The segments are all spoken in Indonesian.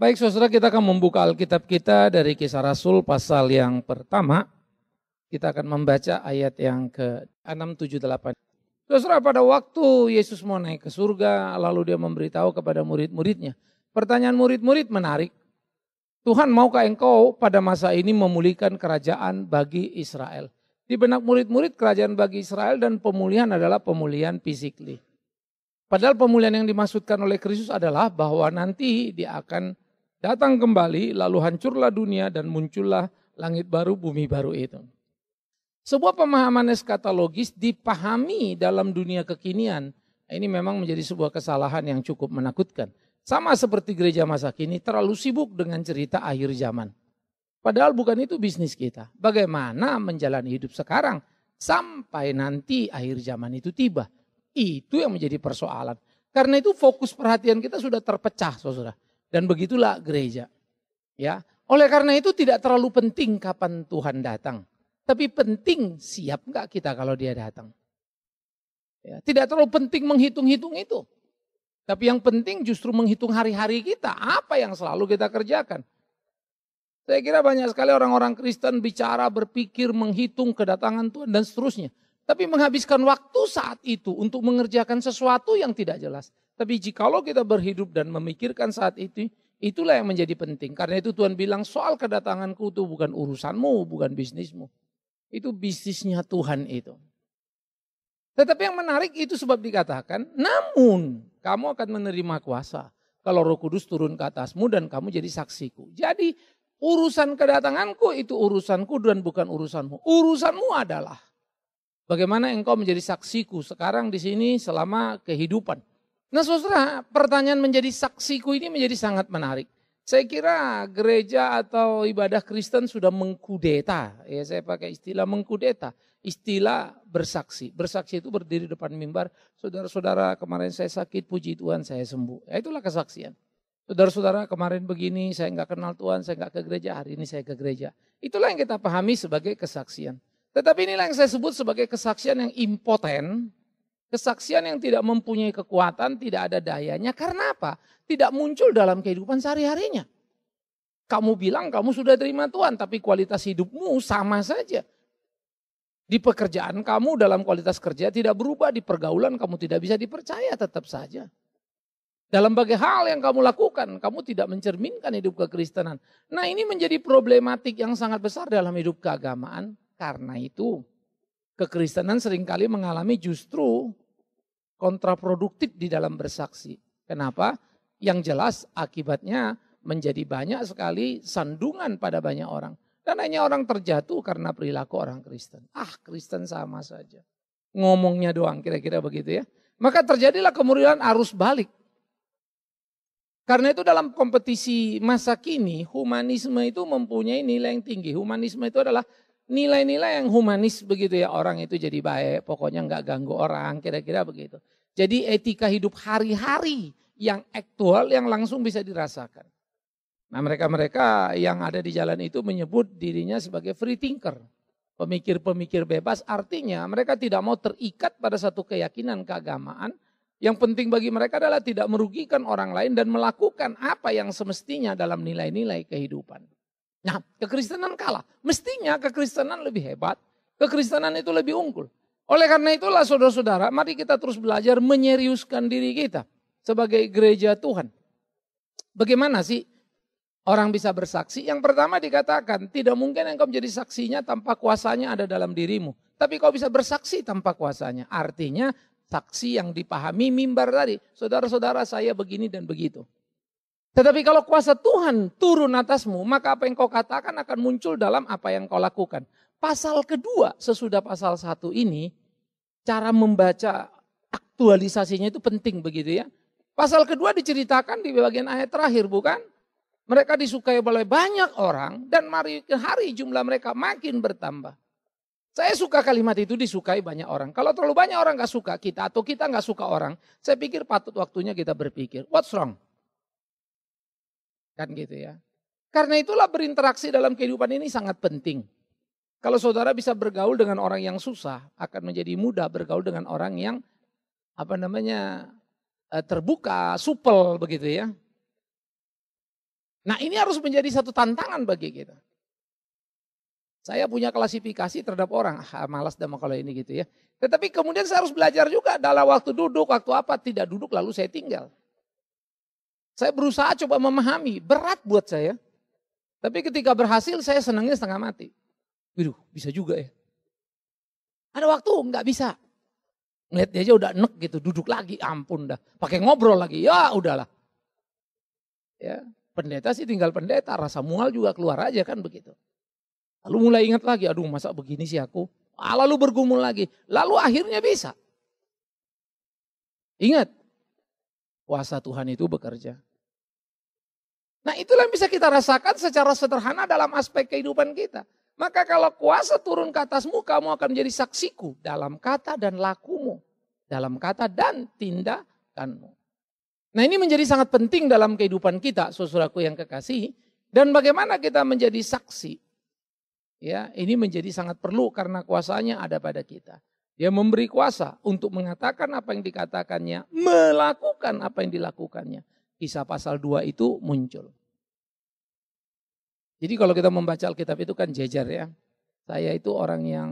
Baik saudara kita akan membuka Alkitab kita dari kisah Rasul pasal yang pertama. Kita akan membaca ayat yang ke-678. Saudara pada waktu Yesus mau naik ke surga lalu dia memberitahu kepada murid-muridnya. Pertanyaan murid-murid menarik. Tuhan maukah engkau pada masa ini memulihkan kerajaan bagi Israel? Di benak murid-murid kerajaan bagi Israel dan pemulihan adalah pemulihan fisikli. Padahal pemulihan yang dimaksudkan oleh Kristus adalah bahwa nanti dia akan Datang kembali, lalu hancurlah dunia dan muncullah langit baru, bumi baru itu. Sebuah pemahaman eskatologis dipahami dalam dunia kekinian. Ini memang menjadi sebuah kesalahan yang cukup menakutkan. Sama seperti gereja masa kini terlalu sibuk dengan cerita akhir zaman. Padahal bukan itu bisnis kita. Bagaimana menjalani hidup sekarang sampai nanti akhir zaman itu tiba. Itu yang menjadi persoalan. Karena itu fokus perhatian kita sudah terpecah saudara. Dan begitulah gereja. Ya, oleh karena itu tidak terlalu penting kapan Tuhan datang, tapi penting siap nggak kita kalau Dia datang. Ya, tidak terlalu penting menghitung-hitung itu, tapi yang penting justru menghitung hari-hari kita, apa yang selalu kita kerjakan. Saya kira banyak sekali orang-orang Kristen bicara, berpikir, menghitung kedatangan Tuhan dan seterusnya. Tapi menghabiskan waktu saat itu untuk mengerjakan sesuatu yang tidak jelas. Tapi jikalau kita berhidup dan memikirkan saat itu, itulah yang menjadi penting. Karena itu Tuhan bilang soal kedatanganku itu bukan urusanmu, bukan bisnismu. Itu bisnisnya Tuhan itu. Tetapi yang menarik itu sebab dikatakan, namun kamu akan menerima kuasa kalau roh kudus turun ke atasmu dan kamu jadi saksiku. Jadi urusan kedatanganku itu urusanku dan bukan urusanmu. Urusanmu adalah Bagaimana engkau menjadi saksiku sekarang di sini selama kehidupan. Nah saudara, pertanyaan menjadi saksiku ini menjadi sangat menarik. Saya kira gereja atau ibadah Kristen sudah mengkudeta. Ya saya pakai istilah mengkudeta. Istilah bersaksi. Bersaksi itu berdiri depan mimbar. Saudara-saudara kemarin saya sakit, puji Tuhan saya sembuh. Ya, itulah kesaksian. Saudara-saudara kemarin begini, saya nggak kenal Tuhan, saya nggak ke gereja, hari ini saya ke gereja. Itulah yang kita pahami sebagai kesaksian. Tetapi inilah yang saya sebut sebagai kesaksian yang impoten, kesaksian yang tidak mempunyai kekuatan, tidak ada dayanya. Karena apa? Tidak muncul dalam kehidupan sehari-harinya. Kamu bilang kamu sudah terima Tuhan, tapi kualitas hidupmu sama saja. Di pekerjaan kamu dalam kualitas kerja tidak berubah, di pergaulan kamu tidak bisa dipercaya tetap saja. Dalam bagai hal yang kamu lakukan, kamu tidak mencerminkan hidup kekristenan. Nah ini menjadi problematik yang sangat besar dalam hidup keagamaan. Karena itu kekristenan seringkali mengalami justru kontraproduktif di dalam bersaksi. Kenapa? Yang jelas akibatnya menjadi banyak sekali sandungan pada banyak orang. Dan hanya orang terjatuh karena perilaku orang Kristen. Ah Kristen sama saja. Ngomongnya doang kira-kira begitu ya. Maka terjadilah kemudian arus balik. Karena itu dalam kompetisi masa kini humanisme itu mempunyai nilai yang tinggi. Humanisme itu adalah nilai-nilai yang humanis begitu ya orang itu jadi baik, pokoknya nggak ganggu orang, kira-kira begitu. Jadi etika hidup hari-hari yang aktual yang langsung bisa dirasakan. Nah mereka-mereka yang ada di jalan itu menyebut dirinya sebagai free thinker. Pemikir-pemikir bebas artinya mereka tidak mau terikat pada satu keyakinan keagamaan. Yang penting bagi mereka adalah tidak merugikan orang lain dan melakukan apa yang semestinya dalam nilai-nilai kehidupan. Nah, kekristenan kalah. Mestinya kekristenan lebih hebat, kekristenan itu lebih unggul. Oleh karena itulah saudara-saudara, mari kita terus belajar menyeriuskan diri kita sebagai gereja Tuhan. Bagaimana sih orang bisa bersaksi? Yang pertama dikatakan, tidak mungkin engkau menjadi saksinya tanpa kuasanya ada dalam dirimu. Tapi kau bisa bersaksi tanpa kuasanya. Artinya saksi yang dipahami mimbar tadi. Saudara-saudara saya begini dan begitu. Tetapi kalau kuasa Tuhan turun atasmu, maka apa yang kau katakan akan muncul dalam apa yang kau lakukan. Pasal kedua sesudah pasal satu ini, cara membaca aktualisasinya itu penting begitu ya. Pasal kedua diceritakan di bagian ayat terakhir bukan? Mereka disukai oleh banyak orang dan mari hari jumlah mereka makin bertambah. Saya suka kalimat itu disukai banyak orang. Kalau terlalu banyak orang gak suka kita atau kita gak suka orang, saya pikir patut waktunya kita berpikir. What's wrong? Kan gitu ya. Karena itulah berinteraksi dalam kehidupan ini sangat penting. Kalau saudara bisa bergaul dengan orang yang susah, akan menjadi mudah bergaul dengan orang yang apa namanya eh, terbuka, supel begitu ya. Nah ini harus menjadi satu tantangan bagi kita. Saya punya klasifikasi terhadap orang, ah, malas sama kalau ini gitu ya. Tetapi kemudian saya harus belajar juga dalam waktu duduk, waktu apa, tidak duduk lalu saya tinggal. Saya berusaha coba memahami, berat buat saya. Tapi ketika berhasil saya senangnya setengah mati. Waduh, bisa juga ya. Ada waktu nggak bisa. Ngeliat dia aja udah enek gitu, duduk lagi, ampun dah. Pakai ngobrol lagi, ya udahlah. Ya, pendeta sih tinggal pendeta, rasa mual juga keluar aja kan begitu. Lalu mulai ingat lagi, aduh masa begini sih aku. Ah, lalu bergumul lagi, lalu akhirnya bisa. Ingat, kuasa Tuhan itu bekerja. Nah itulah yang bisa kita rasakan secara sederhana dalam aspek kehidupan kita. Maka kalau kuasa turun ke atasmu, kamu akan menjadi saksiku dalam kata dan lakumu. Dalam kata dan tindakanmu. Nah ini menjadi sangat penting dalam kehidupan kita, saudaraku yang kekasih. Dan bagaimana kita menjadi saksi. Ya, ini menjadi sangat perlu karena kuasanya ada pada kita. Dia ya, memberi kuasa untuk mengatakan apa yang dikatakannya, melakukan apa yang dilakukannya. Kisah pasal 2 itu muncul. Jadi kalau kita membaca Alkitab itu kan jejer ya. Saya itu orang yang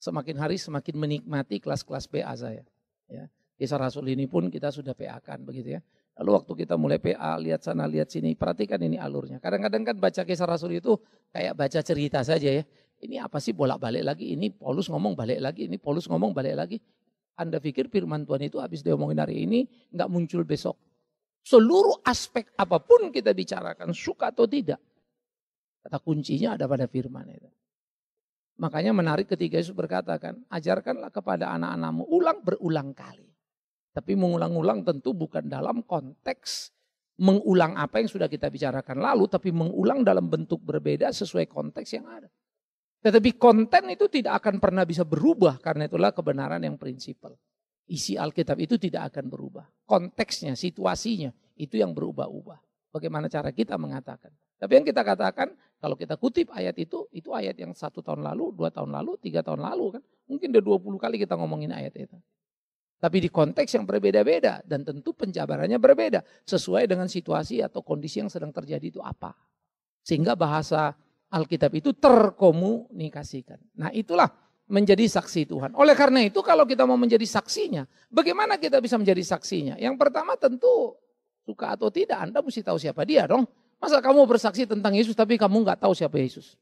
semakin hari semakin menikmati kelas-kelas PA saya. Ya. Kisah Rasul ini pun kita sudah PA-kan begitu ya. Lalu waktu kita mulai PA, lihat sana, lihat sini, perhatikan ini alurnya. Kadang-kadang kan baca kisah Rasul itu kayak baca cerita saja ya. Ini apa sih bolak-balik lagi? Ini Paulus ngomong balik lagi, ini Paulus ngomong balik lagi. Anda pikir firman Tuhan itu habis diomongin hari ini nggak muncul besok. Seluruh aspek apapun kita bicarakan, suka atau tidak. Kata kuncinya ada pada firman itu. Makanya menarik ketika Yesus berkata kan, ajarkanlah kepada anak-anakmu ulang berulang kali. Tapi mengulang-ulang tentu bukan dalam konteks mengulang apa yang sudah kita bicarakan lalu, tapi mengulang dalam bentuk berbeda sesuai konteks yang ada. Tetapi konten itu tidak akan pernah bisa berubah karena itulah kebenaran yang prinsipal. Isi Alkitab itu tidak akan berubah. Konteksnya, situasinya itu yang berubah-ubah. Bagaimana cara kita mengatakan. Tapi yang kita katakan kalau kita kutip ayat itu, itu ayat yang satu tahun lalu, dua tahun lalu, tiga tahun lalu kan. Mungkin udah puluh kali kita ngomongin ayat itu. Tapi di konteks yang berbeda-beda dan tentu penjabarannya berbeda sesuai dengan situasi atau kondisi yang sedang terjadi itu apa. Sehingga bahasa Alkitab itu terkomunikasikan. Nah itulah menjadi saksi Tuhan. Oleh karena itu kalau kita mau menjadi saksinya, bagaimana kita bisa menjadi saksinya? Yang pertama tentu suka atau tidak Anda mesti tahu siapa dia dong. Masa kamu bersaksi tentang Yesus tapi kamu nggak tahu siapa Yesus?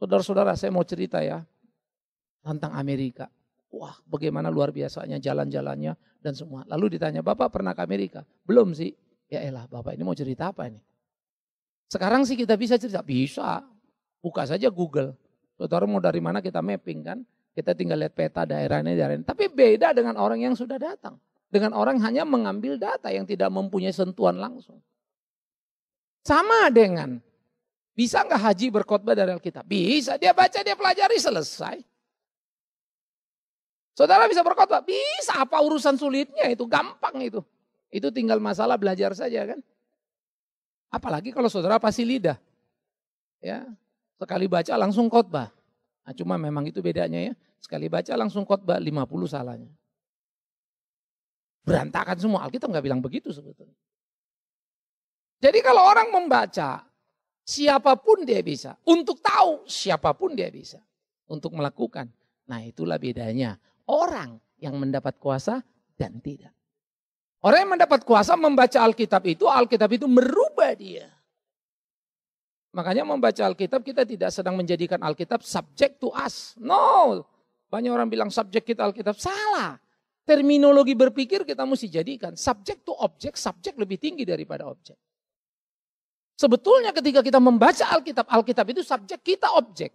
Saudara-saudara saya mau cerita ya tentang Amerika. Wah bagaimana luar biasanya jalan-jalannya dan semua. Lalu ditanya Bapak pernah ke Amerika? Belum sih. Ya elah Bapak ini mau cerita apa ini? Sekarang sih kita bisa cerita. Bisa. Buka saja Google. Saudara mau dari mana kita mapping kan. Kita tinggal lihat peta daerahnya, ini. Tapi beda dengan orang yang sudah datang. Dengan orang hanya mengambil data yang tidak mempunyai sentuhan langsung. Sama dengan bisa nggak haji berkhotbah dari Alkitab? Bisa, dia baca, dia pelajari, selesai. Saudara bisa berkhotbah? Bisa, apa urusan sulitnya itu? Gampang itu. Itu tinggal masalah belajar saja kan. Apalagi kalau saudara pasti lidah. Ya, Sekali baca langsung khotbah. Nah, cuma memang itu bedanya ya. Sekali baca langsung khotbah 50 salahnya. Berantakan semua. Alkitab nggak bilang begitu sebetulnya. Jadi kalau orang membaca, siapapun dia bisa. Untuk tahu, siapapun dia bisa. Untuk melakukan. Nah itulah bedanya. Orang yang mendapat kuasa dan tidak. Orang yang mendapat kuasa membaca Alkitab itu, Alkitab itu merubah dia. Makanya membaca Alkitab kita tidak sedang menjadikan Alkitab subject to us. No. Banyak orang bilang subject kita Alkitab. Salah. Terminologi berpikir kita mesti jadikan. Subject to object, Subject lebih tinggi daripada objek. Sebetulnya ketika kita membaca Alkitab, Alkitab itu subjek kita objek.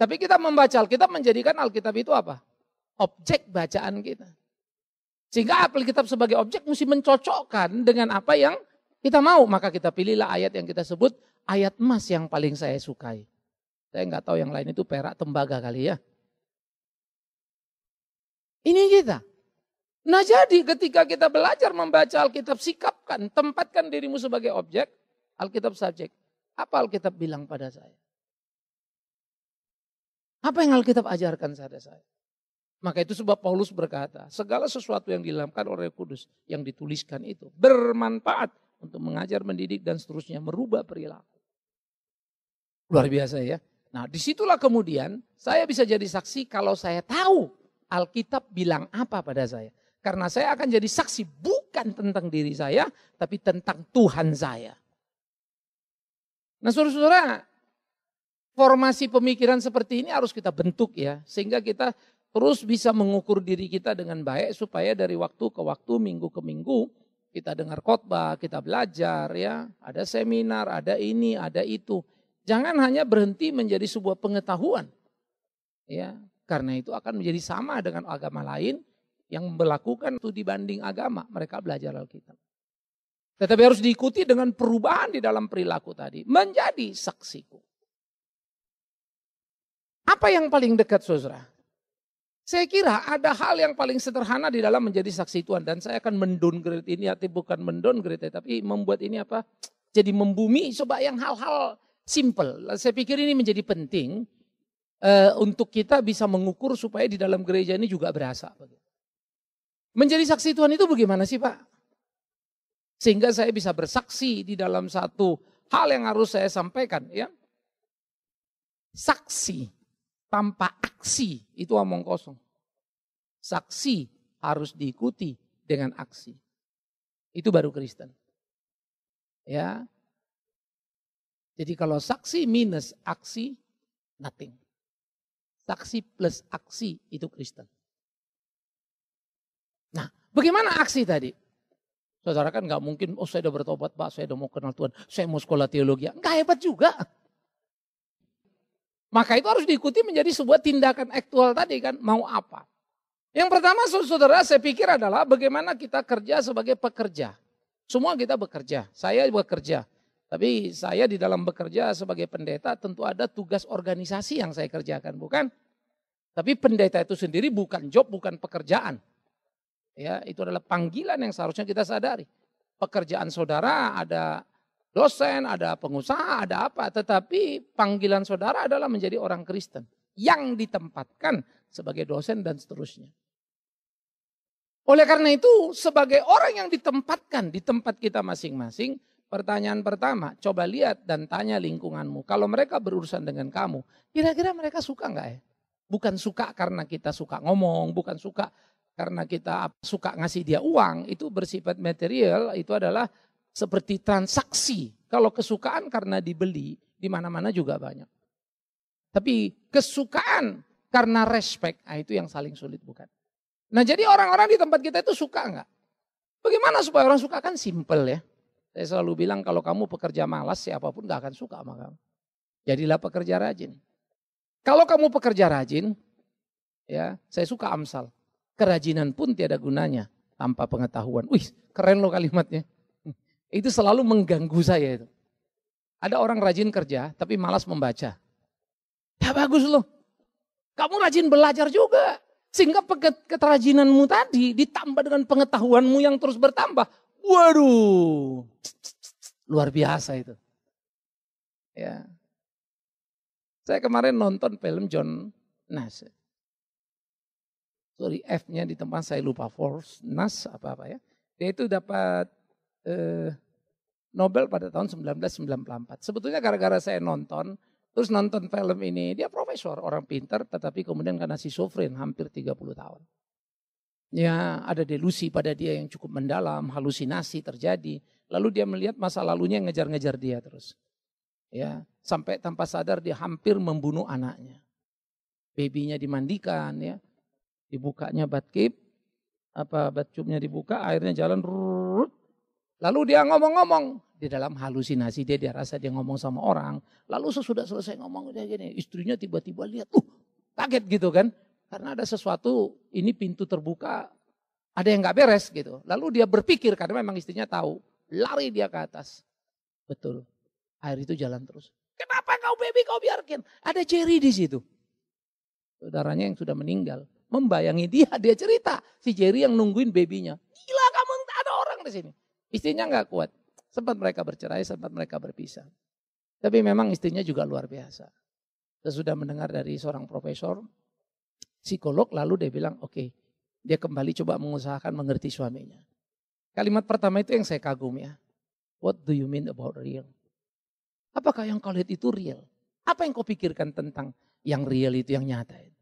Tapi kita membaca Alkitab menjadikan Alkitab itu apa? Objek bacaan kita. Sehingga Alkitab sebagai objek mesti mencocokkan dengan apa yang kita mau. Maka kita pilihlah ayat yang kita sebut ayat emas yang paling saya sukai. Saya nggak tahu yang lain itu perak tembaga kali ya. Ini kita. Nah jadi ketika kita belajar membaca Alkitab, sikapkan, tempatkan dirimu sebagai objek, Alkitab subjek. Apa Alkitab bilang pada saya? Apa yang Alkitab ajarkan pada saya? Maka itu sebab Paulus berkata, segala sesuatu yang dilamkan oleh Kudus, yang dituliskan itu bermanfaat untuk mengajar, mendidik, dan seterusnya merubah perilaku. Luar nah, biasa ya. Nah disitulah kemudian saya bisa jadi saksi kalau saya tahu Alkitab bilang apa pada saya. Karena saya akan jadi saksi bukan tentang diri saya, tapi tentang Tuhan saya. Nah saudara-saudara, formasi pemikiran seperti ini harus kita bentuk ya. Sehingga kita terus bisa mengukur diri kita dengan baik supaya dari waktu ke waktu, minggu ke minggu, kita dengar khotbah, kita belajar ya, ada seminar, ada ini, ada itu. Jangan hanya berhenti menjadi sebuah pengetahuan. Ya, karena itu akan menjadi sama dengan agama lain yang melakukan studi dibanding agama, mereka belajar Alkitab. Tetapi harus diikuti dengan perubahan di dalam perilaku tadi, menjadi saksiku. Apa yang paling dekat saudara? Saya kira ada hal yang paling sederhana di dalam menjadi saksi Tuhan dan saya akan mendowngrade ini, bukan mendowngrade tapi membuat ini apa? Jadi membumi coba yang hal-hal Simple. Saya pikir ini menjadi penting uh, untuk kita bisa mengukur supaya di dalam gereja ini juga berasa. Menjadi saksi Tuhan itu bagaimana sih Pak? Sehingga saya bisa bersaksi di dalam satu hal yang harus saya sampaikan. ya Saksi tanpa aksi itu omong kosong. Saksi harus diikuti dengan aksi. Itu baru Kristen. Ya, jadi kalau saksi minus aksi, nothing. Saksi plus aksi itu Kristen. Nah, bagaimana aksi tadi? Saudara kan nggak mungkin, oh saya udah bertobat pak, saya udah mau kenal Tuhan, saya mau sekolah teologi. Nggak hebat juga. Maka itu harus diikuti menjadi sebuah tindakan aktual tadi kan, mau apa. Yang pertama saudara saya pikir adalah bagaimana kita kerja sebagai pekerja. Semua kita bekerja, saya bekerja. Tapi saya di dalam bekerja sebagai pendeta tentu ada tugas organisasi yang saya kerjakan, bukan? Tapi pendeta itu sendiri bukan job, bukan pekerjaan. Ya, itu adalah panggilan yang seharusnya kita sadari. Pekerjaan saudara ada dosen, ada pengusaha, ada apa, tetapi panggilan saudara adalah menjadi orang Kristen yang ditempatkan sebagai dosen dan seterusnya. Oleh karena itu, sebagai orang yang ditempatkan di tempat kita masing-masing, Pertanyaan pertama, coba lihat dan tanya lingkunganmu. Kalau mereka berurusan dengan kamu, kira-kira mereka suka nggak ya? Bukan suka karena kita suka ngomong, bukan suka karena kita suka ngasih dia uang, itu bersifat material, itu adalah seperti transaksi. Kalau kesukaan karena dibeli, di mana-mana juga banyak. Tapi kesukaan karena respect, nah itu yang saling sulit bukan. Nah jadi orang-orang di tempat kita itu suka nggak? Bagaimana supaya orang suka kan simple ya. Saya selalu bilang kalau kamu pekerja malas siapapun gak akan suka sama kamu. Jadilah pekerja rajin. Kalau kamu pekerja rajin, ya saya suka Amsal. Kerajinan pun tiada gunanya tanpa pengetahuan. Wih, keren loh kalimatnya. Itu selalu mengganggu saya itu. Ada orang rajin kerja tapi malas membaca. Ya bagus loh. Kamu rajin belajar juga. Sehingga keterajinanmu tadi ditambah dengan pengetahuanmu yang terus bertambah. Waduh, luar biasa itu. Ya. Saya kemarin nonton film John Nash. Sorry, F-nya di tempat saya lupa, Force Nash apa-apa ya. Dia itu dapat eh, Nobel pada tahun 1994. Sebetulnya gara-gara saya nonton, terus nonton film ini, dia profesor, orang pintar, tetapi kemudian karena si Sofren hampir 30 tahun ya ada delusi pada dia yang cukup mendalam, halusinasi terjadi. Lalu dia melihat masa lalunya yang ngejar-ngejar dia terus. Ya, sampai tanpa sadar dia hampir membunuh anaknya. Babynya dimandikan ya. Dibukanya batkip, apa batcupnya dibuka, airnya jalan rrrr. Lalu dia ngomong-ngomong di dalam halusinasi dia dia rasa dia ngomong sama orang. Lalu sesudah selesai ngomong dia gini, istrinya tiba-tiba lihat, uh, kaget gitu kan. Karena ada sesuatu, ini pintu terbuka, ada yang nggak beres gitu. Lalu dia berpikir karena memang istrinya tahu, lari dia ke atas. Betul, air itu jalan terus. Kenapa kau baby kau biarkan? Ada Jerry di situ. Saudaranya yang sudah meninggal. Membayangi dia, dia cerita. Si Jerry yang nungguin babynya. Gila kamu, ada orang di sini. Istrinya nggak kuat. Sempat mereka bercerai, sempat mereka berpisah. Tapi memang istrinya juga luar biasa. Saya sudah mendengar dari seorang profesor, psikolog lalu dia bilang oke okay, dia kembali coba mengusahakan mengerti suaminya. Kalimat pertama itu yang saya kagum ya. What do you mean about real? Apakah yang kau lihat itu real? Apa yang kau pikirkan tentang yang real itu yang nyata? Itu?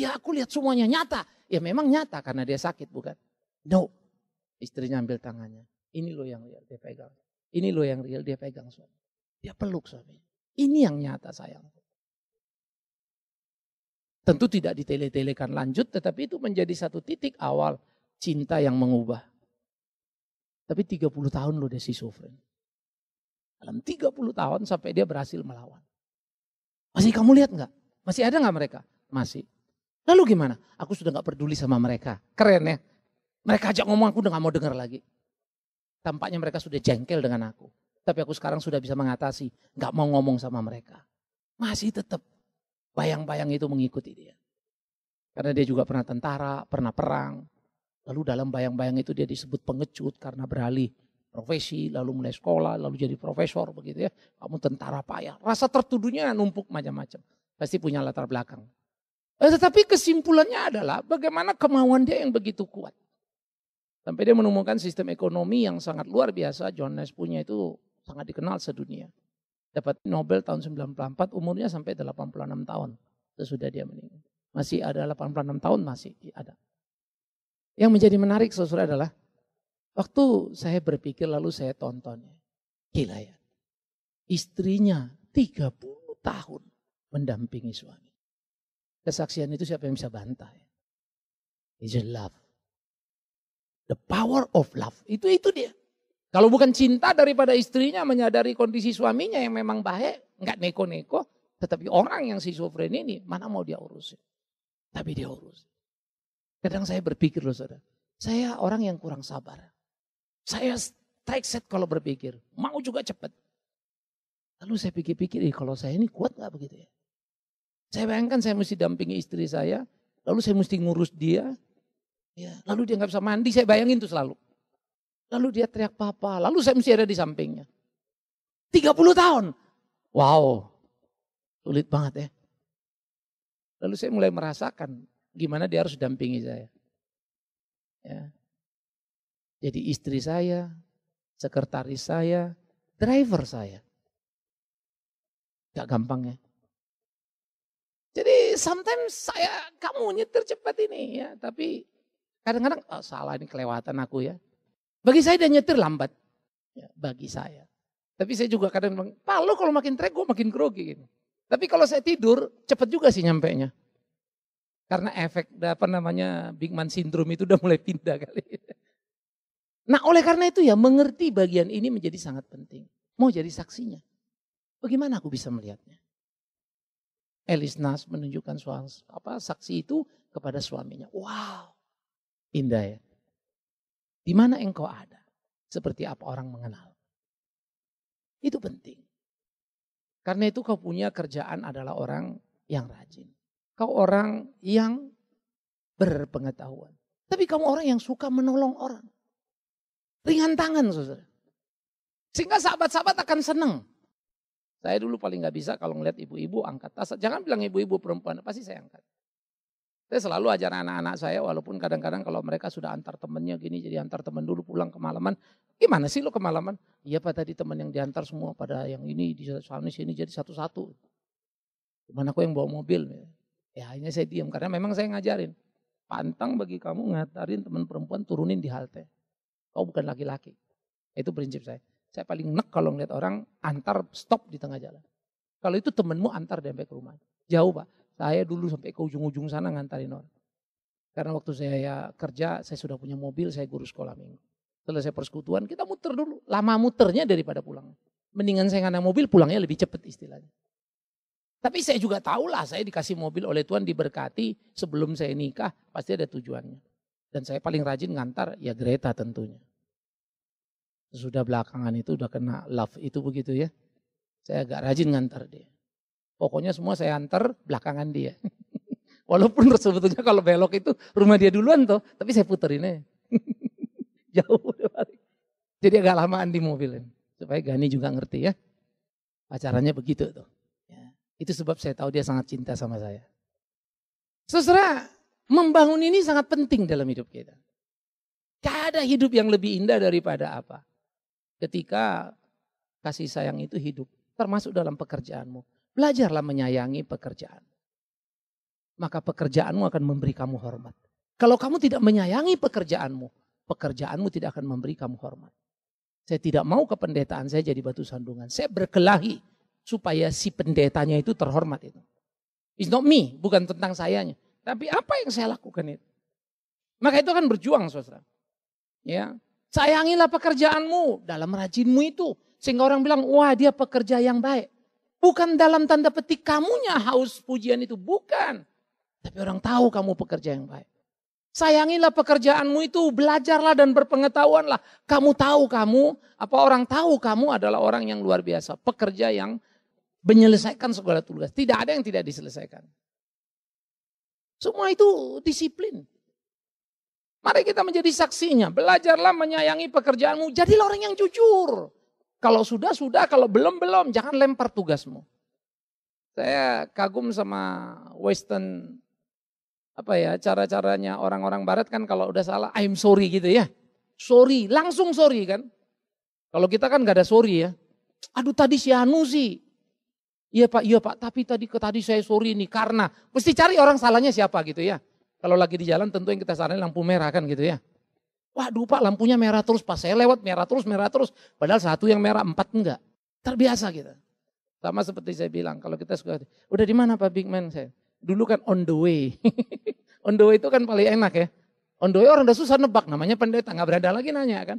Ya aku lihat semuanya nyata. Ya memang nyata karena dia sakit bukan? No. Istrinya ambil tangannya. Ini lo yang real dia pegang. Ini lo yang real dia pegang suami. Dia peluk suami. Ini yang nyata sayangku. Tentu tidak ditele-telekan lanjut, tetapi itu menjadi satu titik awal cinta yang mengubah. Tapi 30 tahun loh Desi Sufren. Dalam 30 tahun sampai dia berhasil melawan. Masih kamu lihat nggak? Masih ada nggak mereka? Masih. Lalu gimana? Aku sudah nggak peduli sama mereka. Keren ya. Mereka ajak ngomong aku udah nggak mau dengar lagi. Tampaknya mereka sudah jengkel dengan aku. Tapi aku sekarang sudah bisa mengatasi. Nggak mau ngomong sama mereka. Masih tetap Bayang-bayang itu mengikuti dia. Karena dia juga pernah tentara, pernah perang. Lalu dalam bayang-bayang itu dia disebut pengecut karena beralih profesi, lalu mulai sekolah, lalu jadi profesor begitu ya. Kamu tentara payah. Rasa tertuduhnya numpuk macam-macam. Pasti punya latar belakang. Eh, tetapi kesimpulannya adalah bagaimana kemauan dia yang begitu kuat. Sampai dia menemukan sistem ekonomi yang sangat luar biasa. John Nash punya itu sangat dikenal sedunia dapat Nobel tahun 94, umurnya sampai 86 tahun sesudah dia meninggal. Masih ada 86 tahun masih ada. Yang menjadi menarik saudara adalah waktu saya berpikir lalu saya tontonnya. Gila ya. Istrinya 30 tahun mendampingi suami. Kesaksian itu siapa yang bisa bantah? Ya? Is love. The power of love. Itu itu dia. Kalau bukan cinta daripada istrinya menyadari kondisi suaminya yang memang baik, nggak neko-neko, tetapi orang yang sofren ini mana mau dia urusin. Tapi dia urus. Kadang saya berpikir loh saudara, saya orang yang kurang sabar. Saya strike set kalau berpikir, mau juga cepat. Lalu saya pikir-pikir, kalau saya ini kuat nggak begitu ya? Saya bayangkan saya mesti dampingi istri saya, lalu saya mesti ngurus dia, ya, lalu dia nggak bisa mandi, saya bayangin tuh selalu. Lalu dia teriak papa, lalu saya mesti ada di sampingnya. 30 tahun. Wow, sulit banget ya. Lalu saya mulai merasakan gimana dia harus dampingi saya. Ya. Jadi istri saya, sekretaris saya, driver saya. Gak gampang ya. Jadi sometimes saya kamu nyetir cepat ini ya, tapi kadang-kadang oh, salah ini kelewatan aku ya. Bagi saya dia nyetir lambat. Ya, bagi saya. Tapi saya juga kadang bilang, Pak lo kalau makin trek gue makin grogi. Gitu. Tapi kalau saya tidur, cepat juga sih nyampe nya. Karena efek apa namanya Big Man Syndrome itu udah mulai pindah kali. Nah oleh karena itu ya mengerti bagian ini menjadi sangat penting. Mau jadi saksinya. Bagaimana aku bisa melihatnya? Elis Nas menunjukkan soal apa saksi itu kepada suaminya. Wow, indah ya. Di mana engkau ada? Seperti apa orang mengenal. Itu penting. Karena itu kau punya kerjaan adalah orang yang rajin. Kau orang yang berpengetahuan. Tapi kamu orang yang suka menolong orang. Ringan tangan saudara. Sehingga sahabat-sahabat akan senang. Saya dulu paling gak bisa kalau ngeliat ibu-ibu angkat tas. Jangan bilang ibu-ibu perempuan, pasti saya angkat. Saya selalu ajar anak-anak saya walaupun kadang-kadang kalau mereka sudah antar temennya gini jadi antar temen dulu pulang kemalaman. Gimana sih lo kemalaman? Iya pak tadi teman yang diantar semua pada yang ini di sana sini jadi satu-satu. Gimana aku yang bawa mobil? Ya akhirnya saya diam karena memang saya ngajarin. Pantang bagi kamu ngatarin teman perempuan turunin di halte. Kau bukan laki-laki. Itu prinsip saya. Saya paling nek kalau ngeliat orang antar stop di tengah jalan. Kalau itu temenmu antar sampai ke rumah. Jauh pak. Saya dulu sampai ke ujung-ujung sana ngantarin orang. Karena waktu saya kerja, saya sudah punya mobil, saya guru sekolah minggu. Setelah saya persekutuan, kita muter dulu. Lama muternya daripada pulang. Mendingan saya ngana mobil, pulangnya lebih cepat istilahnya. Tapi saya juga tahu lah, saya dikasih mobil oleh Tuhan diberkati sebelum saya nikah pasti ada tujuannya. Dan saya paling rajin ngantar ya Greta tentunya. Sudah belakangan itu udah kena love itu begitu ya. Saya agak rajin ngantar dia. Pokoknya semua saya antar belakangan dia. Walaupun sebetulnya kalau belok itu rumah dia duluan tuh, tapi saya puter ini Jauh balik. Jadi agak lamaan di mobil supaya Gani juga ngerti ya. Pacarannya begitu tuh. Ya. Itu sebab saya tahu dia sangat cinta sama saya. Sesera membangun ini sangat penting dalam hidup kita. Tidak ada hidup yang lebih indah daripada apa? Ketika kasih sayang itu hidup, termasuk dalam pekerjaanmu. Belajarlah menyayangi pekerjaan. Maka pekerjaanmu akan memberi kamu hormat. Kalau kamu tidak menyayangi pekerjaanmu, pekerjaanmu tidak akan memberi kamu hormat. Saya tidak mau kependetaan saya jadi batu sandungan. Saya berkelahi supaya si pendetanya itu terhormat itu. It's not me, bukan tentang sayanya. Tapi apa yang saya lakukan itu? Maka itu akan berjuang, saudara. Ya, sayangilah pekerjaanmu dalam rajinmu itu, sehingga orang bilang, wah dia pekerja yang baik. Bukan dalam tanda petik kamunya haus pujian itu, bukan. Tapi orang tahu kamu pekerja yang baik. Sayangilah pekerjaanmu itu, belajarlah dan berpengetahuanlah. Kamu tahu kamu, apa orang tahu kamu adalah orang yang luar biasa. Pekerja yang menyelesaikan segala tugas. Tidak ada yang tidak diselesaikan. Semua itu disiplin. Mari kita menjadi saksinya. Belajarlah menyayangi pekerjaanmu. Jadilah orang yang jujur. Kalau sudah, sudah. Kalau belum, belum. Jangan lempar tugasmu. Saya kagum sama Western apa ya cara-caranya orang-orang barat kan kalau udah salah I'm sorry gitu ya. Sorry, langsung sorry kan. Kalau kita kan gak ada sorry ya. Aduh tadi si Anu sih. Iya Pak, iya Pak, tapi tadi ke tadi saya sorry nih karena mesti cari orang salahnya siapa gitu ya. Kalau lagi di jalan tentu yang kita saranin lampu merah kan gitu ya. Waduh pak lampunya merah terus, pas saya lewat merah terus, merah terus. Padahal satu yang merah, empat enggak. Terbiasa kita. Sama seperti saya bilang, kalau kita suka, udah di mana Pak Big Man? Saya, dulu kan on the way. on the way itu kan paling enak ya. On the way orang udah susah nebak, namanya pendeta, nggak berada lagi nanya kan.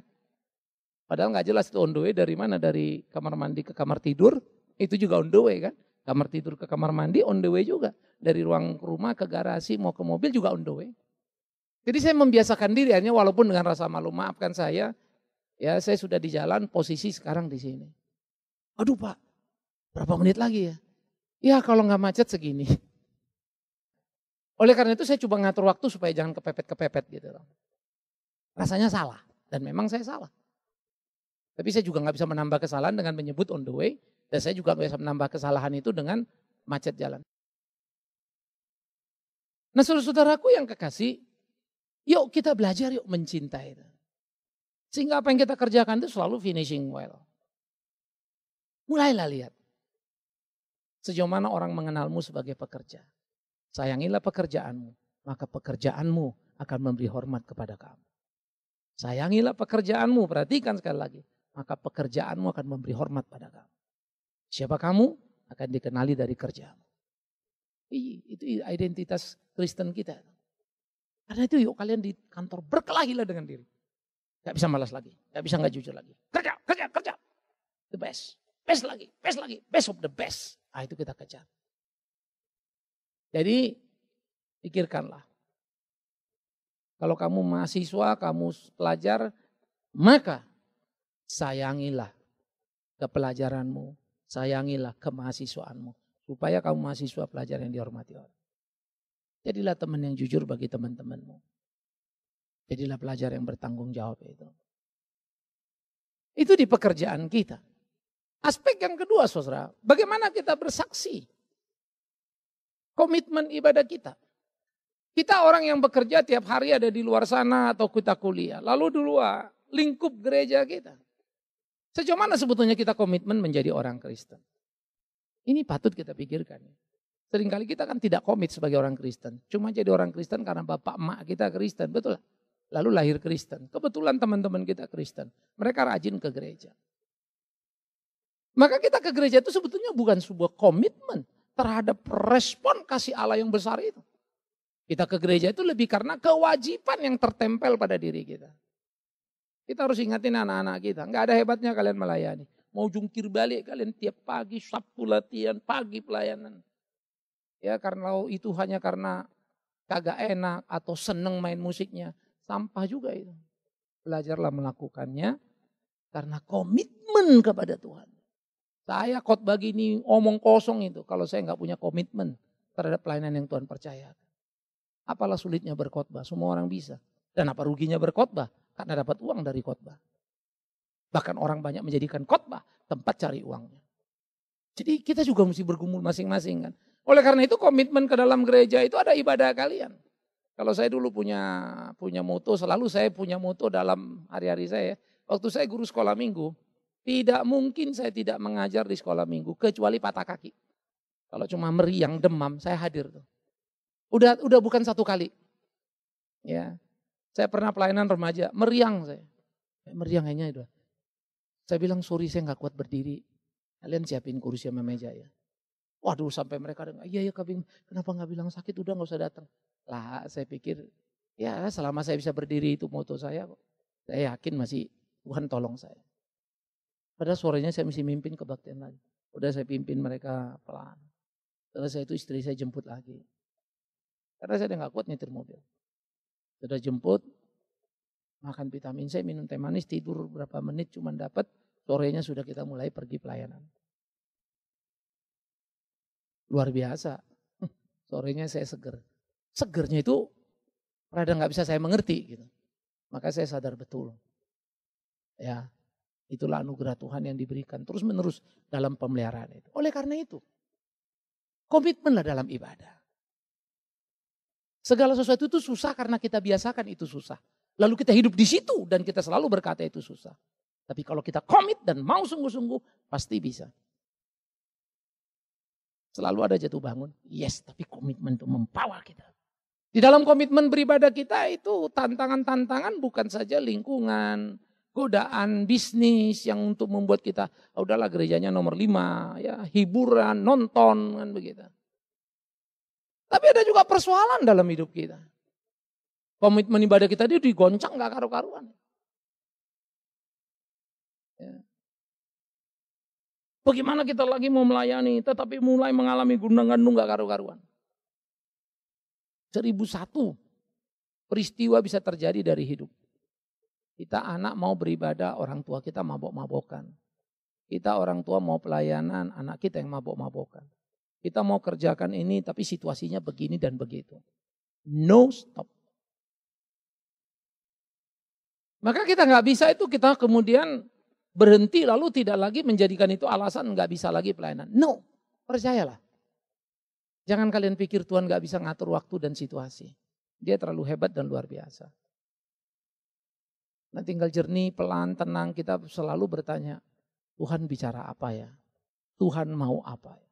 Padahal nggak jelas itu on the way dari mana, dari kamar mandi ke kamar tidur, itu juga on the way kan. Kamar tidur ke kamar mandi on the way juga. Dari ruang rumah ke garasi mau ke mobil juga on the way. Jadi saya membiasakan diri hanya walaupun dengan rasa malu maafkan saya. Ya saya sudah di jalan posisi sekarang di sini. Aduh Pak, berapa menit lagi ya? Ya kalau nggak macet segini. Oleh karena itu saya coba ngatur waktu supaya jangan kepepet-kepepet gitu loh. Rasanya salah dan memang saya salah. Tapi saya juga nggak bisa menambah kesalahan dengan menyebut on the way dan saya juga nggak bisa menambah kesalahan itu dengan macet jalan. Nah saudara-saudaraku yang kekasih, Yuk kita belajar yuk mencintai. Sehingga apa yang kita kerjakan itu selalu finishing well. Mulailah lihat. Sejauh mana orang mengenalmu sebagai pekerja. Sayangilah pekerjaanmu, maka pekerjaanmu akan memberi hormat kepada kamu. Sayangilah pekerjaanmu, perhatikan sekali lagi, maka pekerjaanmu akan memberi hormat pada kamu. Siapa kamu akan dikenali dari kerjamu. Itu identitas Kristen kita. Karena itu yuk kalian di kantor berkelahilah dengan diri. Gak bisa malas lagi, gak bisa gak jujur lagi. Kerja, kerja, kerja. The best. Best lagi, best lagi, best of the best. Ah itu kita kejar. Jadi pikirkanlah. Kalau kamu mahasiswa, kamu pelajar, maka sayangilah kepelajaranmu, sayangilah kemahasiswaanmu. Supaya kamu mahasiswa pelajar yang dihormati orang. Jadilah teman yang jujur bagi teman-temanmu. Jadilah pelajar yang bertanggung jawab itu. Itu di pekerjaan kita. Aspek yang kedua saudara, bagaimana kita bersaksi? Komitmen ibadah kita. Kita orang yang bekerja tiap hari ada di luar sana atau kita kuliah. Lalu di luar ah, lingkup gereja kita. Sejauh mana sebetulnya kita komitmen menjadi orang Kristen? Ini patut kita pikirkan. Seringkali kita kan tidak komit sebagai orang Kristen. Cuma jadi orang Kristen karena bapak emak kita Kristen, betul? Lalu lahir Kristen. Kebetulan teman-teman kita Kristen. Mereka rajin ke gereja. Maka kita ke gereja itu sebetulnya bukan sebuah komitmen terhadap respon kasih Allah yang besar itu. Kita ke gereja itu lebih karena kewajiban yang tertempel pada diri kita. Kita harus ingatin anak-anak kita. Nggak ada hebatnya kalian melayani. Mau jungkir balik kalian tiap pagi, Sabtu latihan, pagi pelayanan. Ya karena oh, itu hanya karena kagak enak atau seneng main musiknya. Sampah juga itu. Belajarlah melakukannya karena komitmen kepada Tuhan. Saya khotbah ini omong kosong itu kalau saya nggak punya komitmen terhadap pelayanan yang Tuhan percaya. Apalah sulitnya berkhotbah, semua orang bisa. Dan apa ruginya berkhotbah? Karena dapat uang dari khotbah. Bahkan orang banyak menjadikan khotbah tempat cari uangnya. Jadi kita juga mesti bergumul masing-masing kan. Oleh karena itu komitmen ke dalam gereja itu ada ibadah kalian. Kalau saya dulu punya punya moto, selalu saya punya moto dalam hari-hari saya. Waktu saya guru sekolah minggu, tidak mungkin saya tidak mengajar di sekolah minggu kecuali patah kaki. Kalau cuma meriang demam, saya hadir tuh. Udah udah bukan satu kali. Ya. Saya pernah pelayanan remaja, meriang saya. Eh, meriang hanya itu. Saya bilang, sorry saya nggak kuat berdiri. Kalian siapin kursi sama meja ya. Waduh sampai mereka dengar, iya ya Kak kenapa nggak bilang sakit, udah nggak usah datang. Lah saya pikir, ya selama saya bisa berdiri itu moto saya, saya yakin masih Tuhan tolong saya. Padahal suaranya saya mesti mimpin kebaktian lagi. Udah saya pimpin mereka pelan. saya itu istri saya jemput lagi. Karena saya udah gak kuat nyetir mobil. Sudah jemput, makan vitamin saya minum teh manis, tidur berapa menit cuman dapat. Sorenya sudah kita mulai pergi pelayanan. Luar biasa. Sorenya saya seger. Segernya itu rada nggak bisa saya mengerti gitu. Maka saya sadar betul. Ya, itulah anugerah Tuhan yang diberikan terus menerus dalam pemeliharaan itu. Oleh karena itu, komitmenlah dalam ibadah. Segala sesuatu itu susah karena kita biasakan itu susah. Lalu kita hidup di situ dan kita selalu berkata itu susah. Tapi kalau kita komit dan mau sungguh-sungguh pasti bisa. Selalu ada jatuh bangun. Yes, tapi komitmen itu membawa kita. Di dalam komitmen beribadah kita itu tantangan-tantangan bukan saja lingkungan, godaan bisnis yang untuk membuat kita oh, udahlah gerejanya nomor lima ya hiburan nonton kan begitu tapi ada juga persoalan dalam hidup kita komitmen ibadah kita itu digoncang gak karu-karuan Bagaimana kita lagi mau melayani, tetapi mulai mengalami gunung gandung gak karu-karuan. Seribu satu peristiwa bisa terjadi dari hidup. Kita anak mau beribadah, orang tua kita mabok-mabokan. Kita orang tua mau pelayanan, anak kita yang mabok-mabokan. Kita mau kerjakan ini, tapi situasinya begini dan begitu. No stop. Maka kita nggak bisa itu kita kemudian berhenti lalu tidak lagi menjadikan itu alasan nggak bisa lagi pelayanan. No, percayalah. Jangan kalian pikir Tuhan nggak bisa ngatur waktu dan situasi. Dia terlalu hebat dan luar biasa. Nah tinggal jernih, pelan, tenang, kita selalu bertanya, Tuhan bicara apa ya? Tuhan mau apa ya?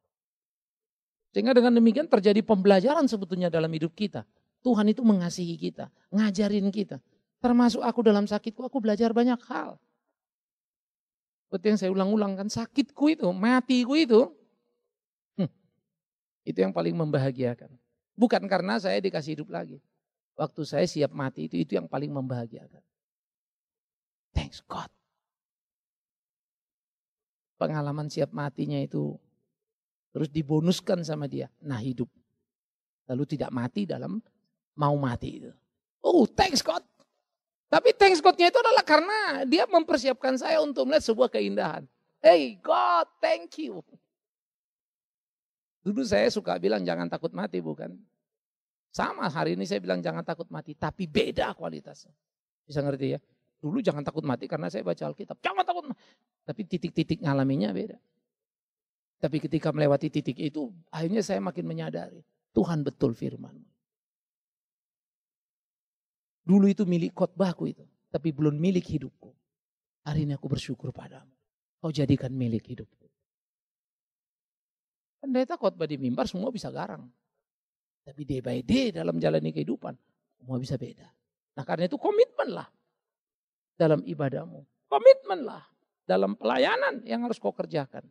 Sehingga dengan demikian terjadi pembelajaran sebetulnya dalam hidup kita. Tuhan itu mengasihi kita, ngajarin kita. Termasuk aku dalam sakitku, aku belajar banyak hal. Seperti yang saya ulang-ulang kan, sakitku itu, matiku itu. Hmm, itu yang paling membahagiakan. Bukan karena saya dikasih hidup lagi. Waktu saya siap mati itu, itu yang paling membahagiakan. Thanks God. Pengalaman siap matinya itu terus dibonuskan sama dia. Nah hidup. Lalu tidak mati dalam mau mati itu. Oh thanks God. Tapi thanks God-nya itu adalah karena dia mempersiapkan saya untuk melihat sebuah keindahan. Hey God, thank you. Dulu saya suka bilang jangan takut mati bukan? Sama hari ini saya bilang jangan takut mati, tapi beda kualitasnya. Bisa ngerti ya? Dulu jangan takut mati karena saya baca Alkitab. Jangan takut mati. Tapi titik-titik ngalaminya beda. Tapi ketika melewati titik itu, akhirnya saya makin menyadari. Tuhan betul firman. Dulu itu milik khotbahku itu, tapi belum milik hidupku. Hari ini aku bersyukur padamu. Kau jadikan milik hidupku. Pendeta khotbah di mimbar semua bisa garang. Tapi day by day dalam jalani kehidupan, semua bisa beda. Nah karena itu komitmenlah dalam ibadahmu. Komitmenlah dalam pelayanan yang harus kau kerjakan.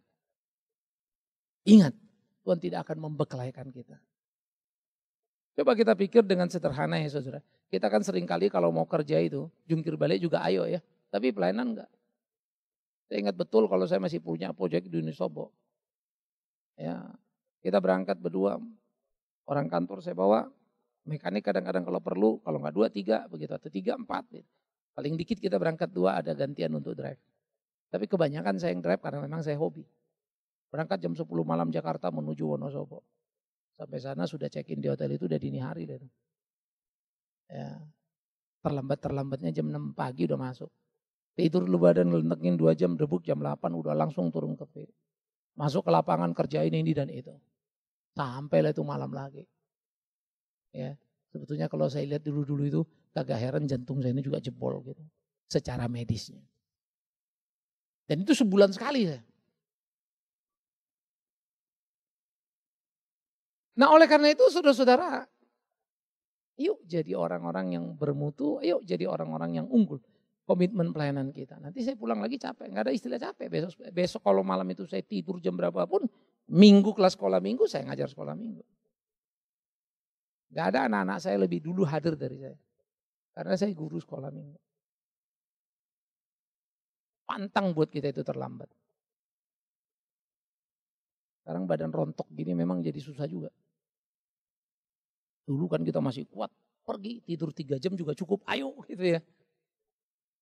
Ingat, Tuhan tidak akan membekelaikan kita. Coba kita pikir dengan sederhana ya saudara. Kita kan sering kali kalau mau kerja itu, jungkir balik juga ayo ya. Tapi pelayanan enggak. Saya ingat betul kalau saya masih punya proyek di Unisobo. Ya, kita berangkat berdua. Orang kantor saya bawa, mekanik kadang-kadang kalau perlu, kalau nggak dua, tiga, begitu. Atau tiga, empat. Gitu. Paling dikit kita berangkat dua, ada gantian untuk drive. Tapi kebanyakan saya yang drive karena memang saya hobi. Berangkat jam 10 malam Jakarta menuju Wonosobo. Sampai sana sudah check-in di hotel itu udah dini hari. Gitu. Ya. Terlambat-terlambatnya jam 6 pagi udah masuk. Tidur lu badan ngelenekin 2 jam debuk jam 8 udah langsung turun ke field. Masuk ke lapangan kerjain ini dan itu. sampai lah itu malam lagi. Ya. Sebetulnya kalau saya lihat dulu-dulu itu kagak heran jantung saya ini juga jebol gitu. Secara medisnya. Dan itu sebulan sekali saya. Nah oleh karena itu saudara-saudara Yuk jadi orang-orang yang bermutu, ayo jadi orang-orang yang unggul. Komitmen pelayanan kita. Nanti saya pulang lagi capek, nggak ada istilah capek. Besok, besok kalau malam itu saya tidur jam berapa pun minggu kelas sekolah minggu, saya ngajar sekolah minggu. Gak ada anak-anak saya lebih dulu hadir dari saya. Karena saya guru sekolah minggu. Pantang buat kita itu terlambat. Sekarang badan rontok gini memang jadi susah juga. Dulu kan kita masih kuat, pergi tidur tiga jam juga cukup, ayo gitu ya.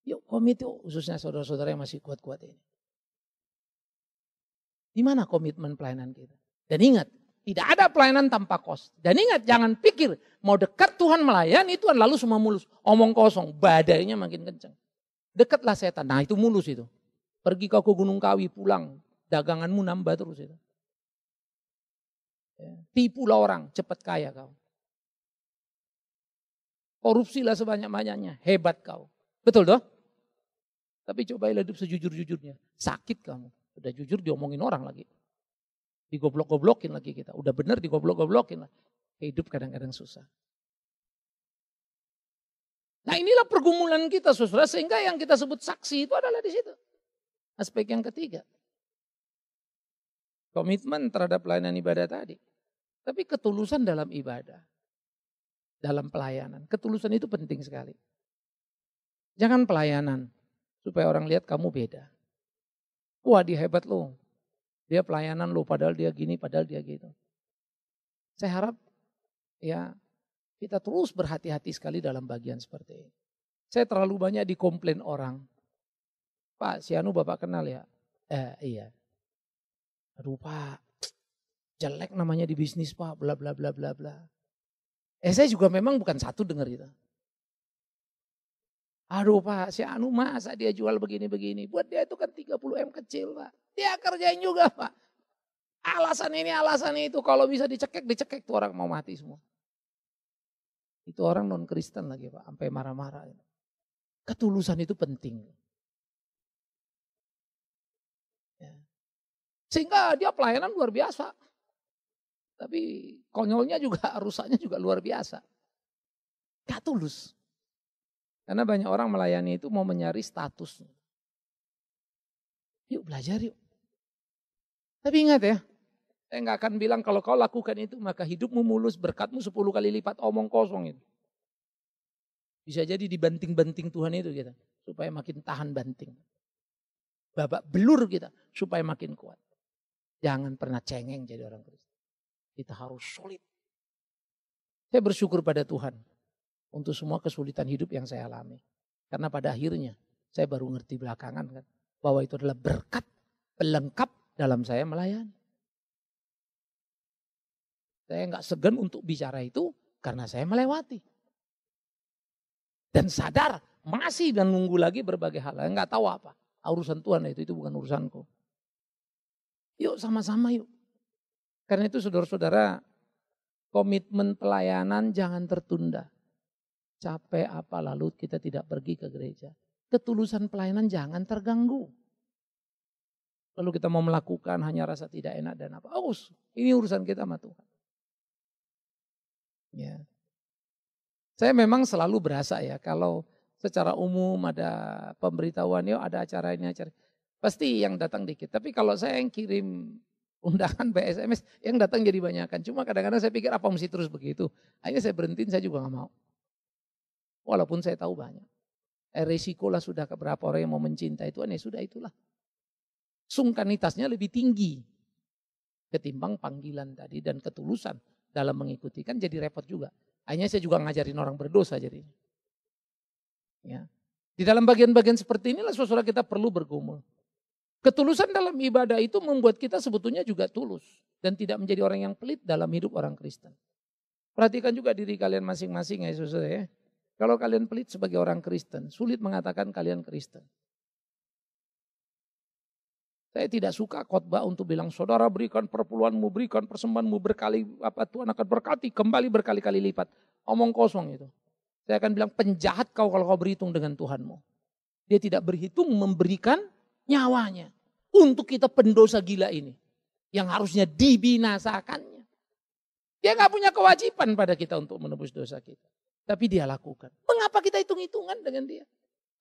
Yuk komit yuk, khususnya saudara-saudara yang masih kuat-kuat ini. Di mana komitmen pelayanan kita? Dan ingat, tidak ada pelayanan tanpa kos. Dan ingat, jangan pikir mau dekat Tuhan melayani Tuhan lalu semua mulus. Omong kosong, badainya makin kencang. Dekatlah setan, nah itu mulus itu. Pergi kau ke Gunung Kawi, pulang. Daganganmu nambah terus itu. tipu ya, Tipulah orang, cepat kaya kau. Korupsilah sebanyak-banyaknya. Hebat kau. Betul dong? Tapi coba hidup sejujur-jujurnya. Sakit kamu. Udah jujur diomongin orang lagi. Digoblok-goblokin lagi kita. Udah benar digoblok-goblokin lah. Hidup kadang-kadang susah. Nah inilah pergumulan kita saudara. Sehingga yang kita sebut saksi itu adalah di situ. Aspek yang ketiga. Komitmen terhadap pelayanan ibadah tadi. Tapi ketulusan dalam ibadah dalam pelayanan. Ketulusan itu penting sekali. Jangan pelayanan supaya orang lihat kamu beda. Wah dia hebat loh. Dia pelayanan loh padahal dia gini, padahal dia gitu. Saya harap ya kita terus berhati-hati sekali dalam bagian seperti ini. Saya terlalu banyak dikomplain orang. Pak, si Anu Bapak kenal ya? Eh, iya. Aduh Pak, jelek namanya di bisnis Pak, bla bla bla bla bla. Eh saya juga memang bukan satu dengar itu. Aduh Pak, si Anu masa dia jual begini-begini. Buat dia itu kan 30M kecil Pak. Dia kerjain juga Pak. Alasan ini, alasan itu. Kalau bisa dicekek, dicekek tuh orang mau mati semua. Itu orang non-Kristen lagi Pak, sampai marah-marah. Ketulusan itu penting. Ya. Sehingga dia pelayanan luar biasa. Tapi konyolnya juga rusaknya juga luar biasa. Gak tulus. Karena banyak orang melayani itu mau mencari status. Yuk belajar yuk. Tapi ingat ya, saya nggak akan bilang kalau kau lakukan itu maka hidupmu mulus, berkatmu 10 kali lipat omong kosong itu. Bisa jadi dibanting-banting Tuhan itu kita. Supaya makin tahan banting. Babak belur kita supaya makin kuat. Jangan pernah cengeng jadi orang Kristen. Kita harus solid. Saya bersyukur pada Tuhan untuk semua kesulitan hidup yang saya alami. Karena pada akhirnya saya baru ngerti belakangan kan bahwa itu adalah berkat pelengkap dalam saya melayani. Saya nggak segan untuk bicara itu karena saya melewati. Dan sadar masih dan nunggu lagi berbagai hal. yang nggak tahu apa. Urusan Tuhan itu, itu bukan urusanku. Yuk sama-sama yuk. Karena itu saudara-saudara, komitmen pelayanan jangan tertunda. Capek apa lalu kita tidak pergi ke gereja. Ketulusan pelayanan jangan terganggu. Lalu kita mau melakukan hanya rasa tidak enak dan apa. Oh, ini urusan kita sama Tuhan. Ya. Saya memang selalu berasa ya kalau secara umum ada pemberitahuan, ada acara ini acara. Pasti yang datang dikit. Tapi kalau saya yang kirim undangan PSMS yang datang jadi banyakan. Cuma kadang-kadang saya pikir apa mesti terus begitu. Akhirnya saya berhentiin, saya juga nggak mau. Walaupun saya tahu banyak. Eh, resikolah sudah keberapa orang yang mau mencintai Tuhan, ya sudah itulah. Sungkanitasnya lebih tinggi ketimbang panggilan tadi dan ketulusan dalam mengikuti. Kan jadi repot juga. Akhirnya saya juga ngajarin orang berdosa jadinya. Ya. Di dalam bagian-bagian seperti inilah saudara kita perlu bergumul. Ketulusan dalam ibadah itu membuat kita sebetulnya juga tulus dan tidak menjadi orang yang pelit dalam hidup orang Kristen. Perhatikan juga diri kalian masing-masing ya saudara ya. Kalau kalian pelit sebagai orang Kristen, sulit mengatakan kalian Kristen. Saya tidak suka khotbah untuk bilang saudara berikan perpuluhanmu, berikan persembahanmu berkali apa Tuhan akan berkati kembali berkali-kali lipat. Omong kosong itu. Saya akan bilang penjahat kau kalau kau berhitung dengan Tuhanmu. Dia tidak berhitung memberikan nyawanya untuk kita pendosa gila ini yang harusnya dibinasakannya. Dia nggak punya kewajiban pada kita untuk menebus dosa kita. Tapi dia lakukan. Mengapa kita hitung-hitungan dengan dia?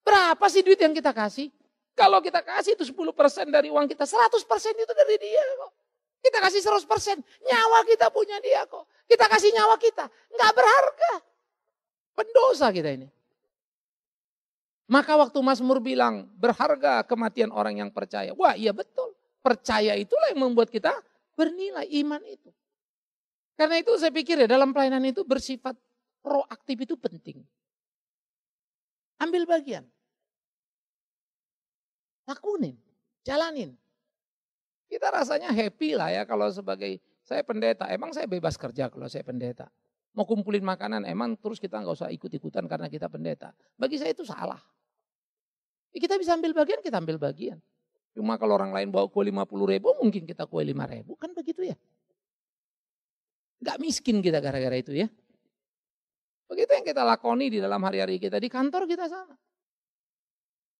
Berapa sih duit yang kita kasih? Kalau kita kasih itu 10% dari uang kita, 100% itu dari dia kok. Kita kasih 100%, nyawa kita punya dia kok. Kita kasih nyawa kita, nggak berharga. Pendosa kita ini. Maka waktu Mas Mur bilang berharga kematian orang yang percaya. Wah iya betul. Percaya itulah yang membuat kita bernilai iman itu. Karena itu saya pikir ya dalam pelayanan itu bersifat proaktif itu penting. Ambil bagian. Lakunin, jalanin. Kita rasanya happy lah ya kalau sebagai saya pendeta. Emang saya bebas kerja kalau saya pendeta. Mau kumpulin makanan emang terus kita nggak usah ikut-ikutan karena kita pendeta. Bagi saya itu salah. Kita bisa ambil bagian, kita ambil bagian. Cuma kalau orang lain bawa kue 50 ribu, mungkin kita kue 5 ribu. Kan begitu ya. Gak miskin kita gara-gara itu ya. Begitu yang kita lakoni di dalam hari-hari kita. Di kantor kita sama.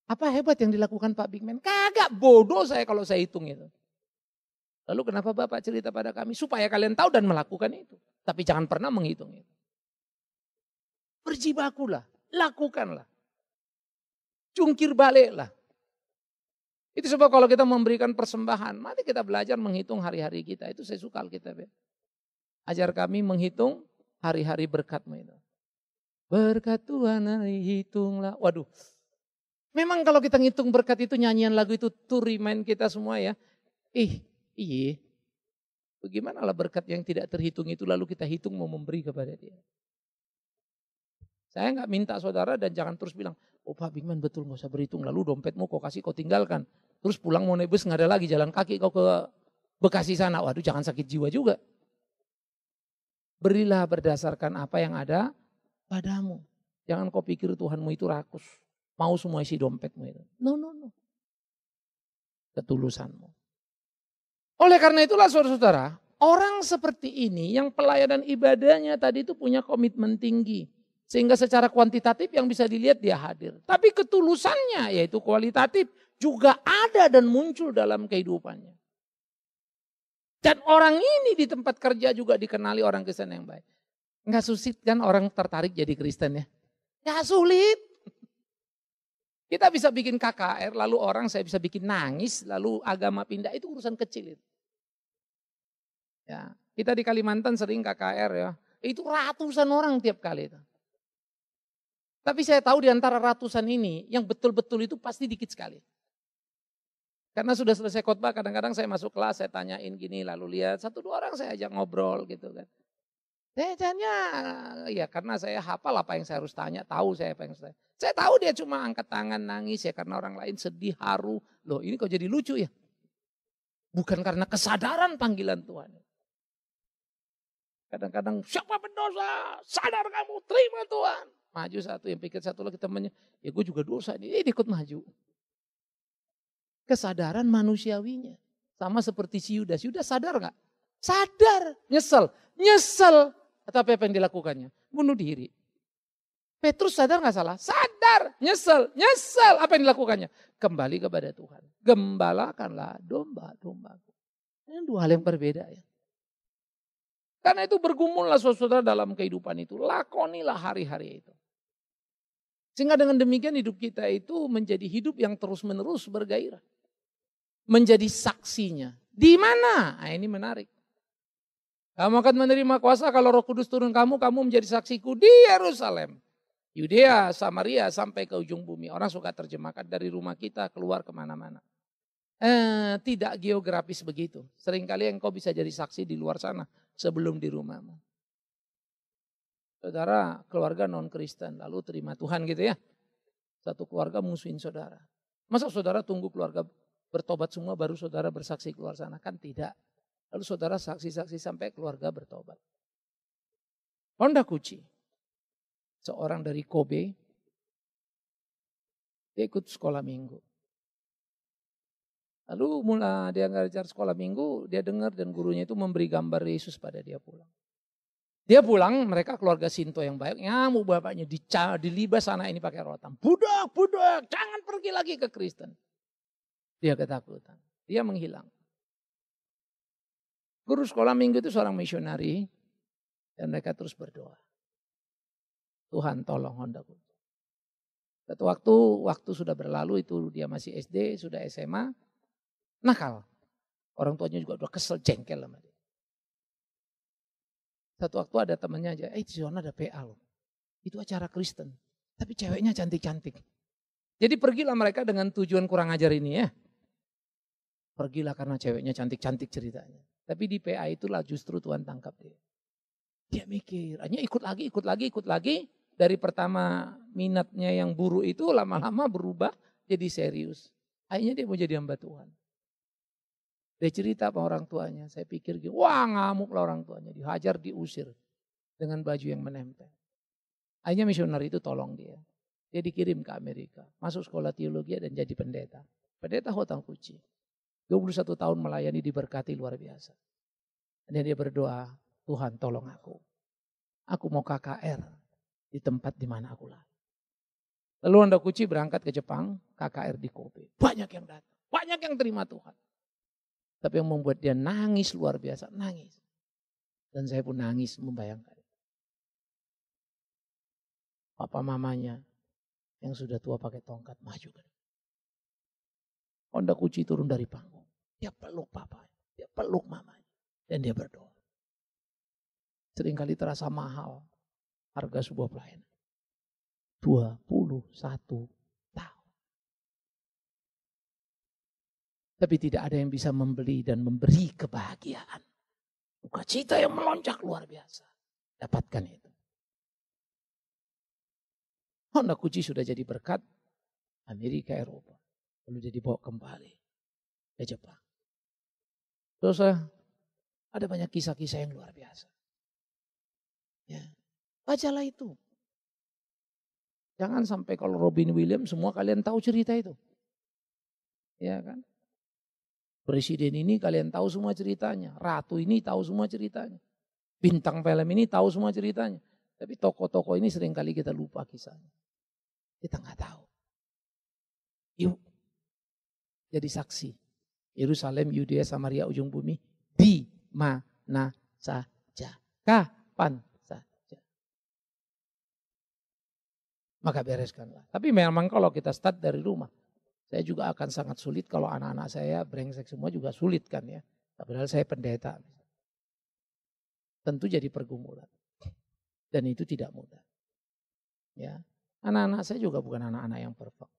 Apa hebat yang dilakukan Pak Bigman? Kagak bodoh saya kalau saya hitung itu. Lalu kenapa Bapak cerita pada kami? Supaya kalian tahu dan melakukan itu. Tapi jangan pernah menghitung itu. Berjibakulah, lakukanlah. Cungkir lah Itu sebab kalau kita memberikan persembahan, mari kita belajar menghitung hari-hari kita. Itu saya suka Alkitab ya. Ajar kami menghitung hari-hari berkat itu. Berkat Tuhan hari hitunglah. Waduh, memang kalau kita ngitung berkat itu nyanyian lagu itu to remind kita semua ya. Ih, iya. Bagaimana lah berkat yang tidak terhitung itu lalu kita hitung mau memberi kepada dia. Saya nggak minta saudara dan jangan terus bilang, Oh Pak Bingman betul nggak usah berhitung. Lalu dompetmu kau kasih kau tinggalkan. Terus pulang mau naik bus nggak ada lagi jalan kaki kau ke Bekasi sana. Waduh jangan sakit jiwa juga. Berilah berdasarkan apa yang ada padamu. Jangan kau pikir Tuhanmu itu rakus. Mau semua isi dompetmu itu. No, no, no. Ketulusanmu. Oleh karena itulah saudara-saudara, orang seperti ini yang pelayanan ibadahnya tadi itu punya komitmen tinggi. Sehingga secara kuantitatif yang bisa dilihat dia hadir. Tapi ketulusannya yaitu kualitatif juga ada dan muncul dalam kehidupannya. Dan orang ini di tempat kerja juga dikenali orang Kristen yang baik. Enggak susit kan orang tertarik jadi Kristen ya. Ya sulit. Kita bisa bikin KKR, lalu orang saya bisa bikin nangis, lalu agama pindah, itu urusan kecil itu. Ya, kita di Kalimantan sering KKR ya. Itu ratusan orang tiap kali itu. Tapi saya tahu di antara ratusan ini, yang betul-betul itu pasti dikit sekali. Karena sudah selesai khotbah, kadang-kadang saya masuk kelas, saya tanyain gini, lalu lihat satu dua orang saya ajak ngobrol gitu kan. Saya tanya, ya karena saya hafal apa yang saya harus tanya, tahu saya apa yang saya. Saya tahu dia cuma angkat tangan nangis ya karena orang lain sedih, haru. Loh ini kok jadi lucu ya? Bukan karena kesadaran panggilan Tuhan. Kadang-kadang siapa berdosa, sadar kamu, terima Tuhan maju satu, yang pikir satu lagi temannya, ya gue juga dosa ini, ini ikut maju. Kesadaran manusiawinya. Sama seperti si Yudas, Yudas sadar gak? Sadar, nyesel, nyesel. Tapi apa yang dilakukannya? Bunuh diri. Petrus sadar gak salah? Sadar, nyesel, nyesel. Apa yang dilakukannya? Kembali kepada Tuhan. Gembalakanlah domba-dombaku. Ini dua hal yang berbeda ya. Karena itu bergumullah saudara dalam kehidupan itu. Lakonilah hari-hari itu. Sehingga dengan demikian hidup kita itu menjadi hidup yang terus-menerus bergairah. Menjadi saksinya. Di mana? Nah, ini menarik. Kamu akan menerima kuasa kalau roh kudus turun kamu, kamu menjadi saksiku di Yerusalem. Yudea, Samaria, sampai ke ujung bumi. Orang suka terjemahkan dari rumah kita keluar kemana-mana. Eh, tidak geografis begitu. Seringkali engkau bisa jadi saksi di luar sana sebelum di rumahmu. Saudara keluarga non-Kristen lalu terima Tuhan gitu ya. Satu keluarga musuhin saudara. Masa saudara tunggu keluarga bertobat semua baru saudara bersaksi keluar sana? Kan tidak. Lalu saudara saksi-saksi sampai keluarga bertobat. Honda Kuci, seorang dari Kobe, dia ikut sekolah minggu. Lalu mulai dia ngajar sekolah minggu, dia dengar dan gurunya itu memberi gambar Yesus pada dia pulang. Dia pulang, mereka keluarga Sinto yang baik, ngamuk bapaknya, dilibas sana ini pakai rotan. Budak, budak, jangan pergi lagi ke Kristen. Dia ketakutan, dia menghilang. Guru sekolah minggu itu seorang misionari, dan mereka terus berdoa. Tuhan tolong Honda Kunto. Satu waktu, waktu sudah berlalu itu dia masih SD, sudah SMA, nakal. Orang tuanya juga udah kesel, jengkel sama dia. Satu waktu ada temannya aja, eh di zona ada PA loh. Itu acara Kristen. Tapi ceweknya cantik-cantik. Jadi pergilah mereka dengan tujuan kurang ajar ini ya. Pergilah karena ceweknya cantik-cantik ceritanya. Tapi di PA itulah justru Tuhan tangkap dia. Dia mikir, hanya ikut lagi, ikut lagi, ikut lagi. Dari pertama minatnya yang buruk itu lama-lama berubah jadi serius. Akhirnya dia mau jadi hamba Tuhan. Dia cerita sama orang tuanya. Saya pikir wah ngamuk lah orang tuanya. Dihajar, diusir dengan baju yang menempel. Akhirnya misioner itu tolong dia. Dia dikirim ke Amerika. Masuk sekolah teologi dan jadi pendeta. Pendeta Hotang Kuci. 21 tahun melayani diberkati luar biasa. Dan dia berdoa, Tuhan tolong aku. Aku mau KKR di tempat di mana aku lahir. Lalu Anda Kuci berangkat ke Jepang, KKR di Kobe. Banyak yang datang, banyak yang terima Tuhan. Tapi yang membuat dia nangis luar biasa, nangis. Dan saya pun nangis membayangkan. Papa mamanya yang sudah tua pakai tongkat maju ke Honda Kuci turun dari panggung. Dia peluk papa, dia peluk mamanya. Dan dia berdoa. Seringkali terasa mahal harga sebuah pelayanan. 21 Tapi tidak ada yang bisa membeli dan memberi kebahagiaan. Buka cita yang melonjak luar biasa. Dapatkan itu. Honda oh, Kuji sudah jadi berkat Amerika, Eropa. Lalu dia bawa kembali ke Jepang. Terus eh, ada banyak kisah-kisah yang luar biasa. Ya. Bacalah itu. Jangan sampai kalau Robin Williams semua kalian tahu cerita itu. Ya kan? Presiden ini kalian tahu semua ceritanya. Ratu ini tahu semua ceritanya. Bintang film ini tahu semua ceritanya. Tapi tokoh-tokoh ini sering kali kita lupa kisahnya. Kita nggak tahu. Yuk. Jadi saksi. Yerusalem, Yudea, Samaria, ujung bumi. Di mana saja. Kapan saja. Maka bereskanlah. Tapi memang kalau kita start dari rumah. Saya juga akan sangat sulit kalau anak-anak saya brengsek semua juga sulit kan ya. Nah, padahal saya pendeta. Tentu jadi pergumulan. Dan itu tidak mudah. Ya, Anak-anak saya juga bukan anak-anak yang perfect.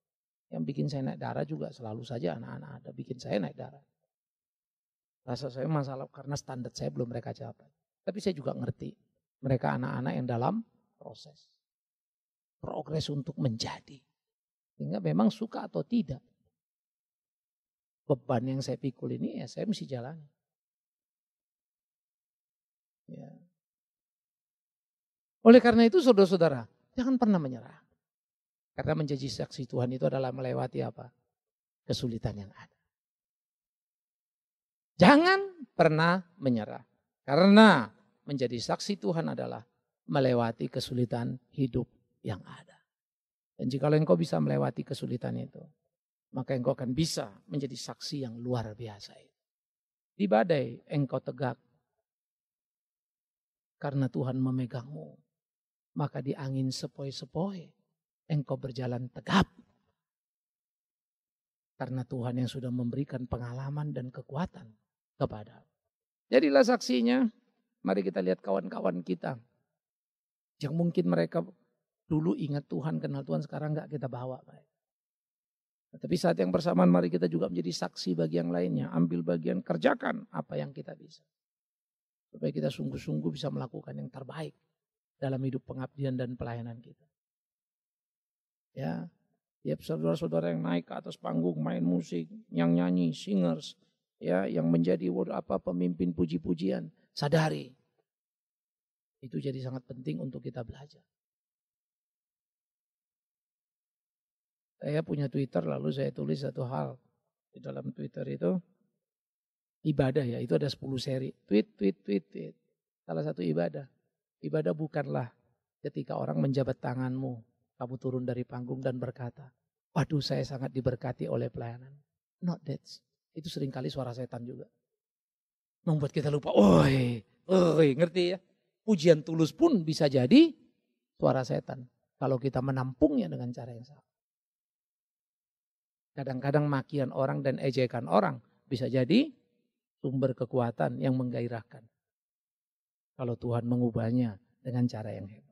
Yang bikin saya naik darah juga selalu saja anak-anak ada bikin saya naik darah. Rasa saya masalah karena standar saya belum mereka capai. Tapi saya juga ngerti mereka anak-anak yang dalam proses. Progres untuk menjadi. Sehingga memang suka atau tidak. Beban yang saya pikul ini ya saya mesti jalani. Ya. Oleh karena itu saudara-saudara, jangan pernah menyerah. Karena menjadi saksi Tuhan itu adalah melewati apa? Kesulitan yang ada. Jangan pernah menyerah. Karena menjadi saksi Tuhan adalah melewati kesulitan hidup yang ada. Dan jika engkau bisa melewati kesulitan itu, maka engkau akan bisa menjadi saksi yang luar biasa itu. Di badai engkau tegak karena Tuhan memegangmu. Maka di angin sepoi-sepoi engkau berjalan tegap. Karena Tuhan yang sudah memberikan pengalaman dan kekuatan kepada. Jadilah saksinya. Mari kita lihat kawan-kawan kita. Yang mungkin mereka dulu ingat Tuhan, kenal Tuhan, sekarang enggak kita bawa. Pak. tapi saat yang bersamaan mari kita juga menjadi saksi bagi yang lainnya. Ambil bagian, kerjakan apa yang kita bisa. Supaya kita sungguh-sungguh bisa melakukan yang terbaik dalam hidup pengabdian dan pelayanan kita. Ya, ya saudara-saudara yang naik ke atas panggung main musik, yang nyanyi, singers, ya, yang menjadi apa pemimpin puji-pujian, sadari itu jadi sangat penting untuk kita belajar. Saya punya Twitter lalu saya tulis satu hal di dalam Twitter itu ibadah ya itu ada 10 seri tweet tweet tweet tweet salah satu ibadah ibadah bukanlah ketika orang menjabat tanganmu kamu turun dari panggung dan berkata waduh saya sangat diberkati oleh pelayanan not that itu seringkali suara setan juga membuat kita lupa oi oi ngerti ya pujian tulus pun bisa jadi suara setan kalau kita menampungnya dengan cara yang salah Kadang-kadang makian orang dan ejekan orang bisa jadi sumber kekuatan yang menggairahkan. Kalau Tuhan mengubahnya dengan cara yang hebat.